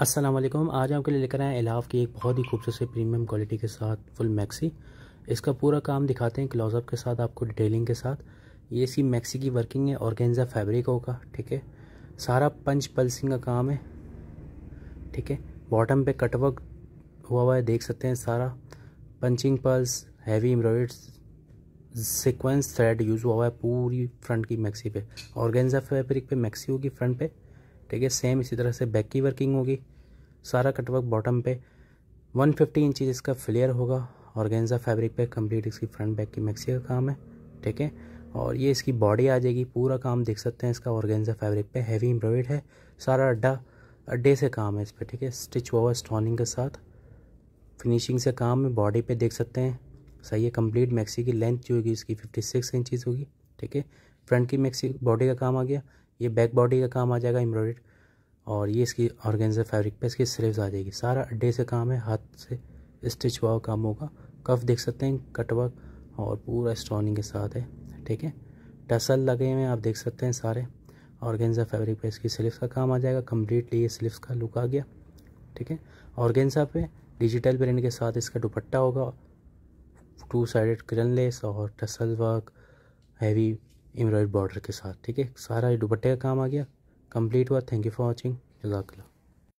असलम आज आपके लिए लेकर आए एलाफ की एक बहुत ही खूबसूरत से प्रीमियम क्वालिटी के साथ फुल मैक्सी इसका पूरा काम दिखाते हैं क्लोजअप के साथ आपको डिटेलिंग के साथ ये इसी मैक्सी की वर्किंग है ऑर्गेंजा फैब्रिक होगा ठीक है सारा पंच पल्सिंग का काम है ठीक है बॉटम पे कटवर्क हुआ हुआ है देख सकते हैं सारा punching plus heavy embroidered sequence thread use हुआ हुआ है पूरी फ्रंट की मैक्सी पे ऑर्गेन्जा फैब्रिक पे मैक्सी होगी फ्रंट पे ठीक है सेम इसी तरह से बैक की वर्किंग होगी सारा कटवर्क बॉटम पे 150 फिफ्टी इंचज इसका फ्लेयर होगा ऑर्गेन्जा फैब्रिक पे कंप्लीट इसकी फ्रंट बैक की मैक्सी का काम है ठीक है और ये इसकी बॉडी आ जाएगी पूरा काम देख सकते हैं इसका ऑर्गेन्जा फैब्रिक पे हैवी एम्ब्रॉयड है सारा अड्डा अड्डे से काम है इस पर ठीक है स्टिच हुआ स्टोनिंग के साथ फिनिशिंग से काम है बॉडी पे देख सकते हैं सही है कंप्लीट मैक्सी की लेंथ जो होगी इसकी फिफ्टी सिक्स इंचज होगी ठीक है फ्रंट की मैक्सी बॉडी का काम आ गया ये बैक बॉडी का काम आ जाएगा एम्ब्रॉयड और ये इसकी ऑर्गेन्जा फैब्रिक पे इसकी स्लीव्स आ जाएगी सारा अड्डे से काम है हाथ से स्टिच हुआ काम होगा कफ देख सकते हैं कटवर्क और पूरा स्टोनिंग के साथ है ठीक है टसल लगे हुए आप देख सकते हैं सारे ऑर्गेन्जा फैब्रिक पे इसकी स्लीव्स का काम आ जाएगा कम्प्लीटली ये स्लीव्स का लुक आ गया ठीक है ऑर्गेन्जा पे डिजिटल प्रिंट के साथ इसका दुपट्टा होगा टू साइडेड क्रिल लेस और tassel work heavy embroidered border के साथ ठीक है सारा दुपट्टे का काम आ गया कंप्लीट हुआ थैंक यू फॉर वॉचिंग जजाकला